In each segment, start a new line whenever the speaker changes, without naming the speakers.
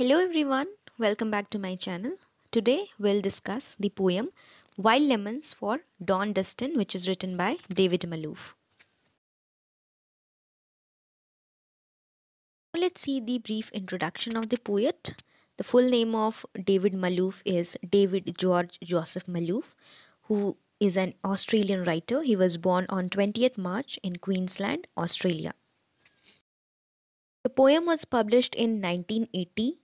Hello everyone, welcome back to my channel. Today we'll discuss the poem Wild Lemons for Don Dustin which is written by David Malouf. Let's see the brief introduction of the poet. The full name of David Malouf is David George Joseph Malouf who is an Australian writer. He was born on 20th March in Queensland, Australia. The poem was published in 1980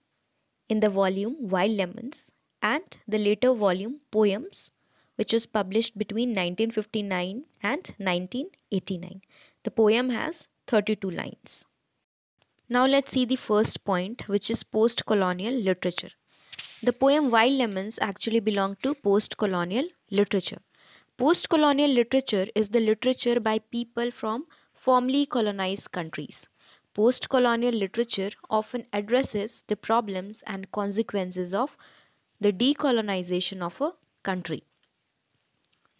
in the volume Wild Lemons and the later volume Poems, which was published between 1959 and 1989. The poem has 32 lines. Now let's see the first point, which is post colonial literature. The poem Wild Lemons actually belongs to post colonial literature. Post colonial literature is the literature by people from formerly colonized countries. Post colonial literature often addresses the problems and consequences of the decolonization of a country.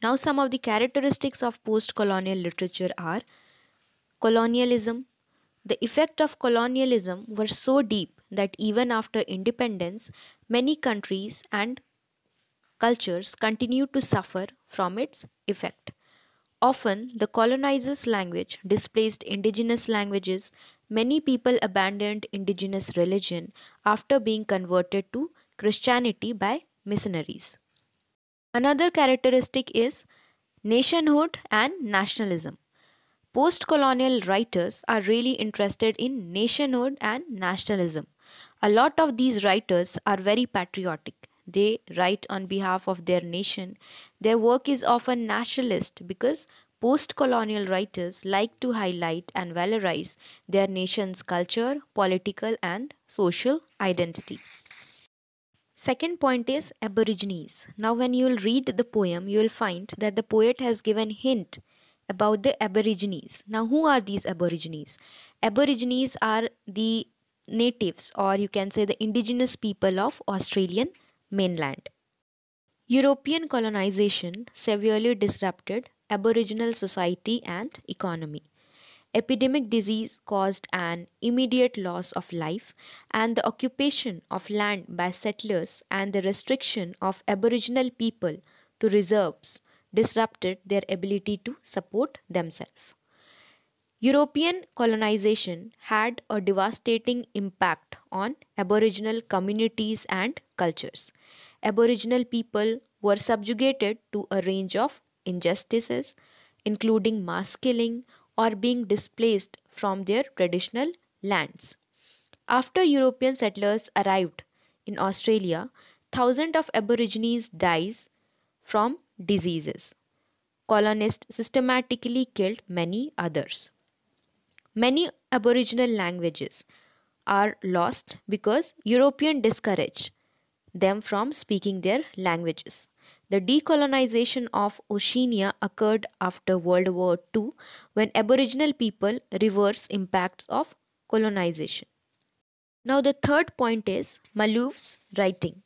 Now, some of the characteristics of post colonial literature are colonialism. The effect of colonialism were so deep that even after independence, many countries and cultures continued to suffer from its effect. Often, the colonizers' language displaced indigenous languages, Many people abandoned indigenous religion after being converted to Christianity by missionaries. Another characteristic is nationhood and nationalism. Post colonial writers are really interested in nationhood and nationalism. A lot of these writers are very patriotic. They write on behalf of their nation. Their work is often nationalist because Post-colonial writers like to highlight and valorize their nation's culture, political and social identity. Second point is Aborigines. Now when you will read the poem, you will find that the poet has given hint about the Aborigines. Now who are these Aborigines? Aborigines are the natives or you can say the indigenous people of Australian mainland. European colonization severely disrupted Aboriginal society and economy. Epidemic disease caused an immediate loss of life, and the occupation of land by settlers and the restriction of Aboriginal people to reserves disrupted their ability to support themselves. European colonization had a devastating impact on Aboriginal communities and cultures. Aboriginal people were subjugated to a range of injustices, including mass killing or being displaced from their traditional lands. After European settlers arrived in Australia, thousands of Aborigines dies from diseases. Colonists systematically killed many others. Many Aboriginal languages are lost because European discouraged them from speaking their languages. The decolonization of Oceania occurred after World War II when Aboriginal people reverse impacts of colonization. Now the third point is Malouf's writing.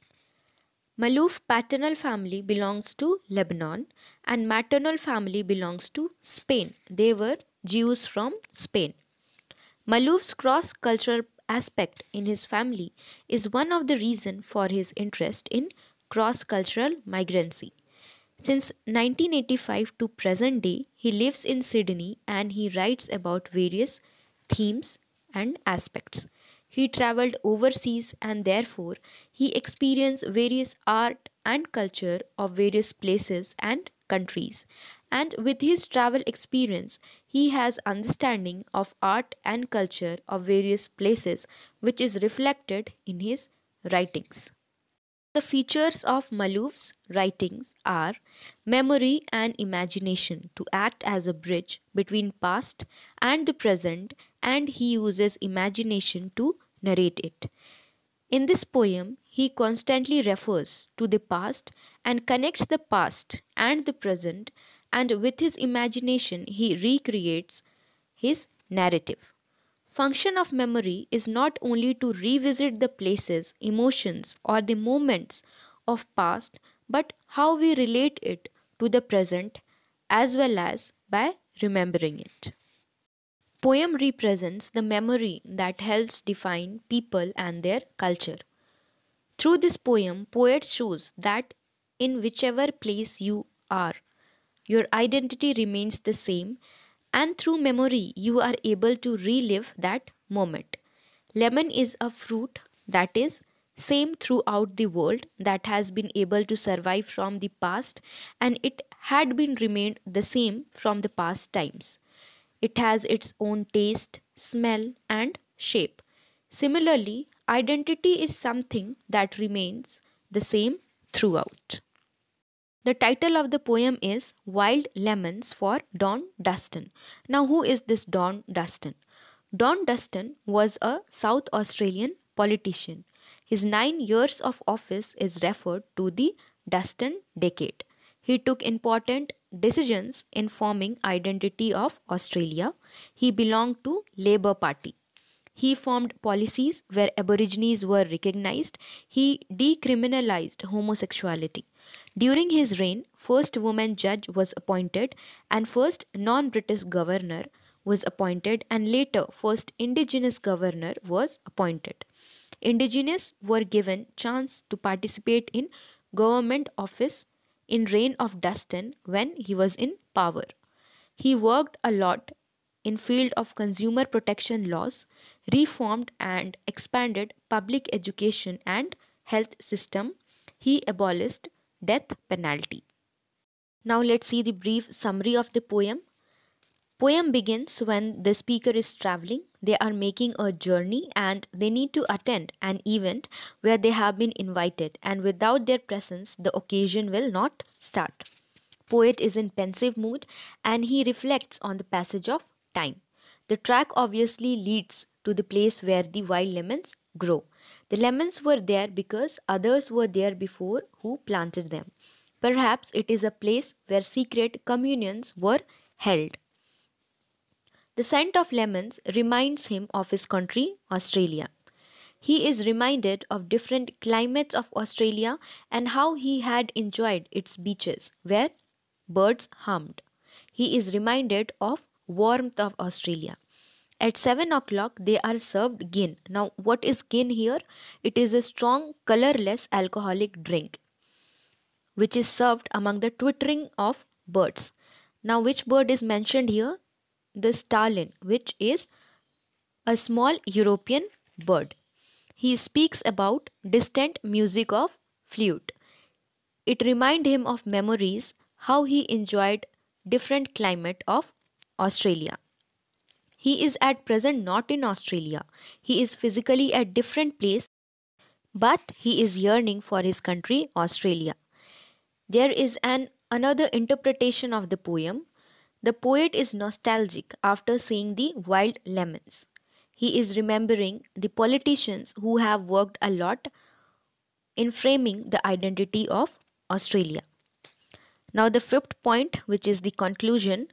Malouf paternal family belongs to Lebanon and maternal family belongs to Spain. They were Jews from Spain. Malouf's cross-cultural aspect in his family is one of the reason for his interest in cross-cultural migrancy. Since 1985 to present day, he lives in Sydney and he writes about various themes and aspects. He traveled overseas and therefore he experienced various art and culture of various places and countries. And with his travel experience, he has understanding of art and culture of various places which is reflected in his writings. The features of Malouf's writings are memory and imagination to act as a bridge between past and the present and he uses imagination to narrate it. In this poem, he constantly refers to the past and connects the past and the present and with his imagination he recreates his narrative. Function of memory is not only to revisit the places, emotions or the moments of past but how we relate it to the present as well as by remembering it. Poem represents the memory that helps define people and their culture. Through this poem, poet shows that in whichever place you are, your identity remains the same and through memory you are able to relive that moment. Lemon is a fruit that is same throughout the world that has been able to survive from the past and it had been remained the same from the past times. It has its own taste, smell and shape. Similarly, identity is something that remains the same throughout. The title of the poem is Wild Lemons for Don Dustin. Now, who is this Don Dustin? Don Dustin was a South Australian politician. His nine years of office is referred to the Dustin Decade. He took important decisions in forming identity of Australia. He belonged to Labour Party. He formed policies where Aborigines were recognized. He decriminalized homosexuality. During his reign, first woman judge was appointed and first non-British governor was appointed and later first indigenous governor was appointed. Indigenous were given chance to participate in government office in reign of Dustin when he was in power. He worked a lot in field of consumer protection laws, reformed and expanded public education and health system, he abolished death penalty. Now let's see the brief summary of the poem. Poem begins when the speaker is traveling, they are making a journey and they need to attend an event where they have been invited and without their presence the occasion will not start. Poet is in pensive mood and he reflects on the passage of time. The track obviously leads to the place where the wild lemons grow. The lemons were there because others were there before who planted them. Perhaps it is a place where secret communions were held. The scent of lemons reminds him of his country, Australia. He is reminded of different climates of Australia and how he had enjoyed its beaches where birds hummed. He is reminded of warmth of Australia. At 7 o'clock, they are served gin. Now, what is gin here? It is a strong, colorless alcoholic drink which is served among the twittering of birds. Now, which bird is mentioned here? The starlin, which is a small European bird. He speaks about distant music of flute. It reminded him of memories, how he enjoyed different climate of Australia. He is at present not in Australia. He is physically at different place but he is yearning for his country Australia. There is an another interpretation of the poem. The poet is nostalgic after seeing the wild lemons. He is remembering the politicians who have worked a lot in framing the identity of Australia. Now, the fifth point, which is the conclusion,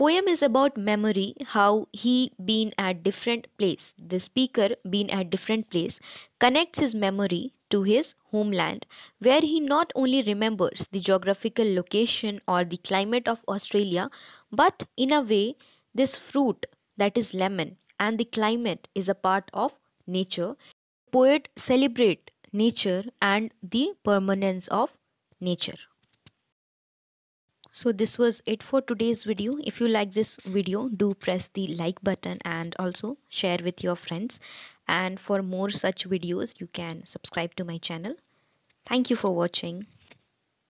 Poem is about memory, how he been at different place, the speaker been at different place, connects his memory to his homeland, where he not only remembers the geographical location or the climate of Australia, but in a way, this fruit that is lemon and the climate is a part of nature. Poet celebrate nature and the permanence of nature so this was it for today's video if you like this video do press the like button and also share with your friends and for more such videos you can subscribe to my channel thank you for watching